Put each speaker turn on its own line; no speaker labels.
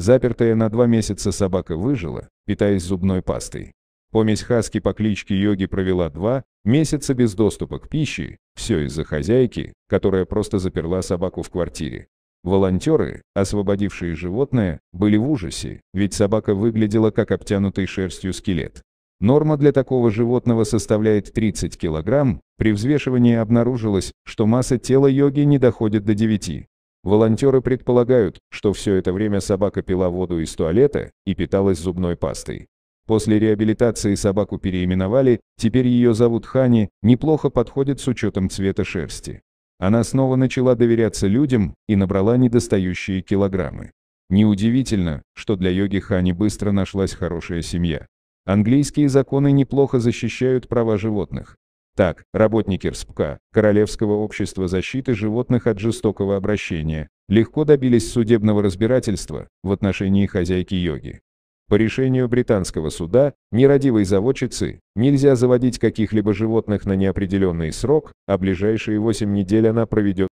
Запертая на два месяца собака выжила, питаясь зубной пастой. Помесь хаски по кличке Йоги провела два месяца без доступа к пище, все из-за хозяйки, которая просто заперла собаку в квартире. Волонтеры, освободившие животное, были в ужасе, ведь собака выглядела как обтянутый шерстью скелет. Норма для такого животного составляет 30 килограмм, при взвешивании обнаружилось, что масса тела йоги не доходит до 9. Волонтеры предполагают, что все это время собака пила воду из туалета и питалась зубной пастой. После реабилитации собаку переименовали, теперь ее зовут Хани, неплохо подходит с учетом цвета шерсти. Она снова начала доверяться людям и набрала недостающие килограммы. Неудивительно, что для йоги Хани быстро нашлась хорошая семья. Английские законы неплохо защищают права животных, так, работники РСПК, Королевского общества защиты животных от жестокого обращения, легко добились судебного разбирательства в отношении хозяйки йоги. По решению британского суда, нерадивой заводчицы нельзя заводить каких-либо животных на неопределенный срок, а ближайшие 8 недель она проведет